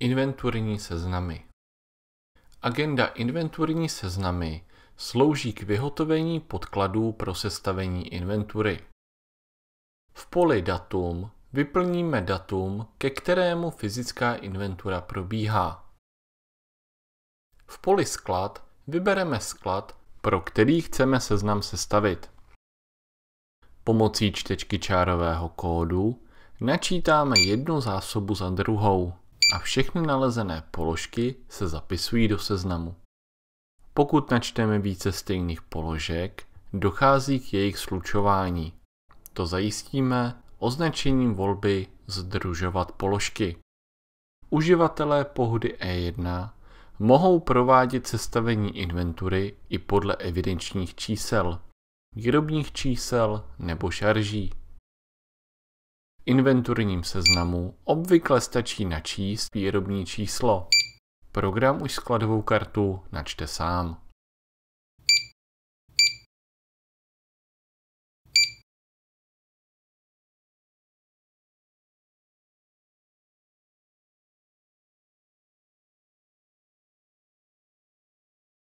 Inventurní seznamy Agenda Inventurní seznamy slouží k vyhotovení podkladů pro sestavení inventury. V poli Datum vyplníme datum, ke kterému fyzická inventura probíhá. V poli Sklad vybereme sklad, pro který chceme seznam sestavit. Pomocí čtečky čárového kódu načítáme jednu zásobu za druhou a všechny nalezené položky se zapisují do seznamu. Pokud načteme více stejných položek, dochází k jejich slučování. To zajistíme označením volby Združovat položky. Uživatelé pohody E1 mohou provádět sestavení inventury i podle evidenčních čísel, výrobních čísel nebo šarží inventurním seznamu obvykle stačí načíst výrobní číslo. Program už skladovou kartu načte sám.